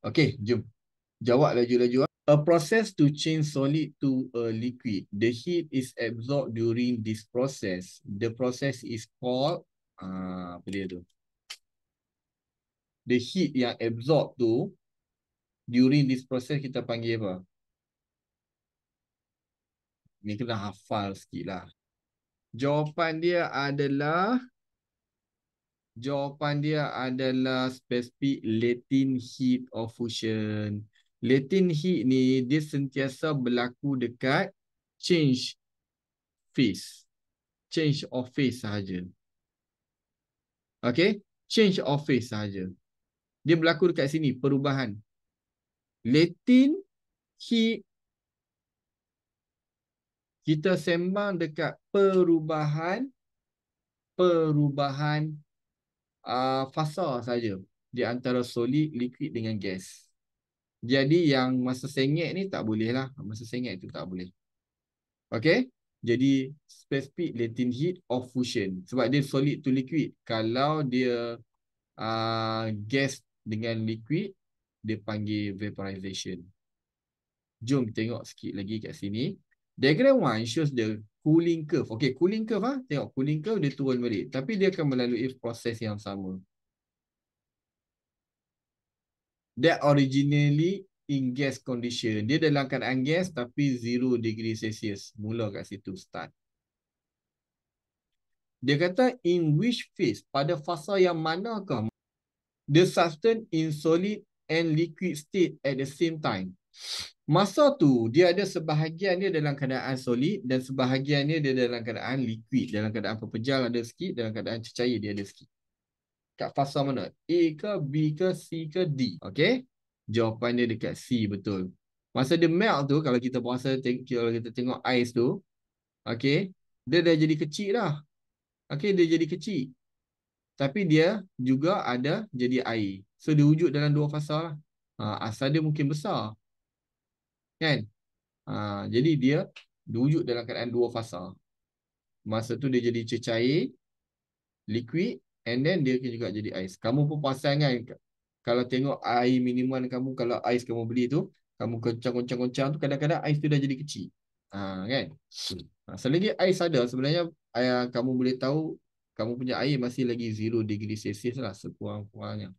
Okay, jom. Jawab laju-laju. Ah. A process to change solid to a liquid. The heat is absorbed during this process. The process is called, uh, apa dia tu? The heat yang absorb tu, during this process kita panggil apa? Ni kena hafal sikit lah. Jawapan dia adalah Jawapan dia adalah spesifik latent heat of fusion. Latent heat ni dia sentiasa berlaku dekat change phase. Change of phase sahaja. Okay. Change of phase sahaja. Dia berlaku dekat sini. Perubahan. Latent heat. Kita sembang dekat perubahan. Perubahan uh, fasa saja di antara solid, liquid dengan gas. Jadi yang masa sengit ni tak boleh lah. Masa sengit tu tak boleh. Okay? Jadi specific latent heat of fusion. Sebab dia solid to liquid. Kalau dia uh, gas dengan liquid, dia panggil vaporization. Jom tengok sikit lagi kat sini. Diagram 1 shows the cooling curve. Okay, cooling curve ah, Tengok, cooling curve dia turun balik. Tapi dia akan melalui proses yang sama. That originally in gas condition. Dia dalam keadaan gas tapi 0 degree Celsius. Mula kat situ start. Dia kata in which phase? Pada fasa yang manakah? The substance in solid and liquid state at the same time. Masa tu dia ada sebahagian dia dalam keadaan solid dan sebahagian dia dia dalam keadaan liquid. Dalam keadaan pepejal ada sikit, dalam keadaan cecair dia ada sikit. Kat fasa mana? A ke B ke C ke D? Okay? Jawapan dia dekat C betul. Masa dia melt tu, kalau kita puasa, kalau kita tengok ais tu, okay, dia dah jadi kecil dah. Okay, dia jadi kecil. Tapi dia juga ada jadi air. So, dia wujud dalam dua fasa lah. Ha, asal dia mungkin besar kan ha, jadi dia wujud dalam keadaan dua fasa masa tu dia jadi cecair liquid and then dia juga jadi ais kamu pun pasang kan kalau tengok air minuman kamu kalau ais kamu beli tu kamu kencang-kencang-kencang tu kadang-kadang ais tu dah jadi kecil ha, kan ha, selagi ais ada sebenarnya ayah kamu boleh tahu kamu punya air masih lagi 0 degree celsius lah sekurang-kurangnya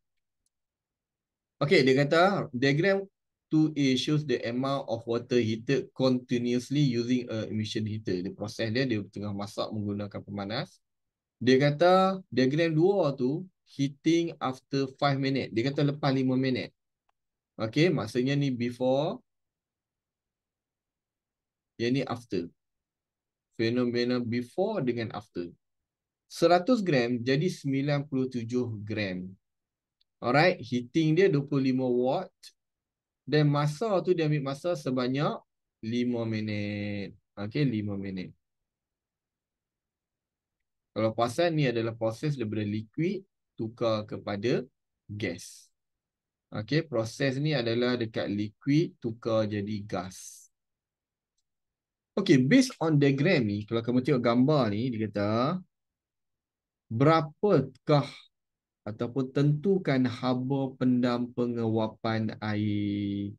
Okey, dia kata diagram 2A shows the amount of water heated continuously using a emission heater. Dia proses dia, dia tengah masak menggunakan pemanas. Dia kata diagram dua tu heating after five minit. Dia kata lepas lima minit. Okay, maksudnya ni before. Yang ni after. Fenomena before dengan after. 100 gram jadi 97 gram. Alright, heating dia 25 watt dan masa tu dia ambil masa sebanyak 5 minit. Okey, 5 minit. Kalau pasal ni adalah proses daripada liquid tukar kepada gas. Okey, proses ni adalah dekat liquid tukar jadi gas. Okey, based on diagram ni, kalau kamu tengok gambar ni, dia kata berapakah ataupun tentukan haba pendam penguapan air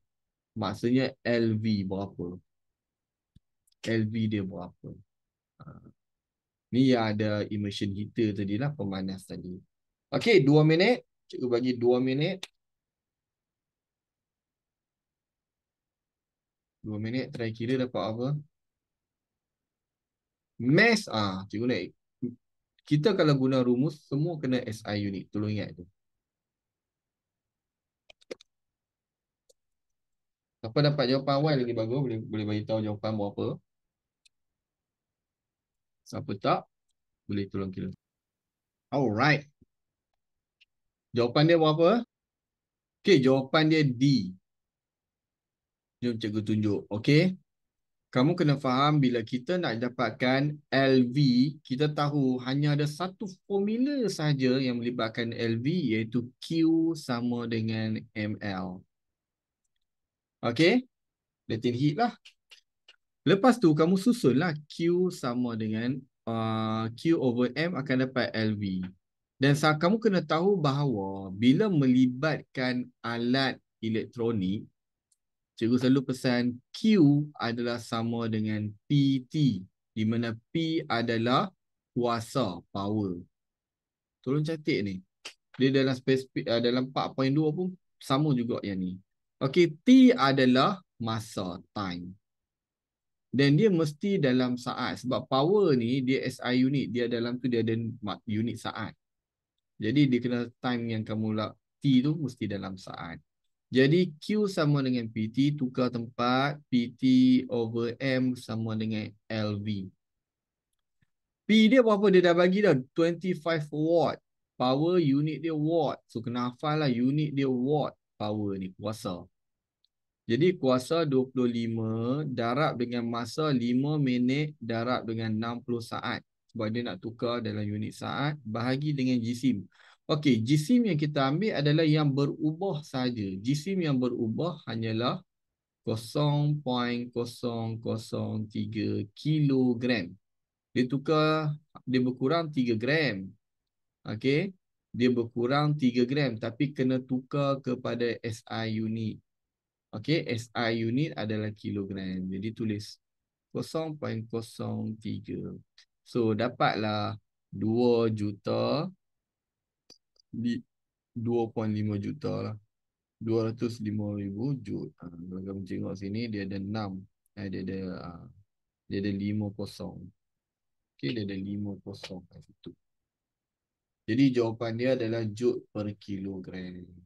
maksudnya LV berapa LV dia berapa ha. ni yang ada immersion heater tadi lah pemanas tadi ok 2 minit cikgu bagi 2 minit 2 minit try kira dapat apa mass ah ha, cikgu nak kita kalau guna rumus semua kena SI unit tolong ingat tu siapa dapat jawapan awal lagi bagus boleh boleh bagi tahu jawapan berapa siapa tak boleh tolong kira alright jawapan dia apa? okey jawapan dia D jom cikgu tunjuk okey kamu kena faham bila kita nak dapatkan LV, kita tahu hanya ada satu formula saja yang melibatkan LV iaitu Q sama dengan ML. Okay? Latin heat lah. Lepas tu kamu lah Q sama dengan uh, Q over M akan dapat LV. Dan kamu kena tahu bahawa bila melibatkan alat elektronik, cikgu selalu pesan Q adalah sama dengan PT di mana P adalah kuasa, power. Tolong catik ni. Dia dalam spesifik eh, dalam 4.2 pun sama juga yang ni. Okey, T adalah masa, time. Dan dia mesti dalam saat sebab power ni dia SI unit, dia dalam tu dia ada unit saat. Jadi dia kena time yang kamu lah T tu mesti dalam saat. Jadi Q sama dengan PT tukar tempat PT over M sama dengan LV. P dia apa dia dah bagi dah 25 watt. Power unit dia watt. So kena hafal lah unit dia watt power ni kuasa. Jadi kuasa 25 darab dengan masa 5 minit darab dengan 60 saat. Sebab dia nak tukar dalam unit saat bahagi dengan jisim. Okey, jisim yang kita ambil adalah yang berubah saja. Jisim yang berubah hanyalah 0.003 kilogram. Dia tukar, dia berkurang 3 gram. Okey, dia berkurang 3 gram tapi kena tukar kepada SI unit. Okey, SI unit adalah kilogram. Jadi tulis 0.03. So dapatlah 2 juta kilogram di 2.5 juta lah. 205,000 juta. Ah, kalau kamu tengok sini dia ada 6. Eh, dia ada ah, dia ada 5 kosong. Okay, dia ada 5 kosong kat situ. Jadi jawapan dia adalah jut per kilogram.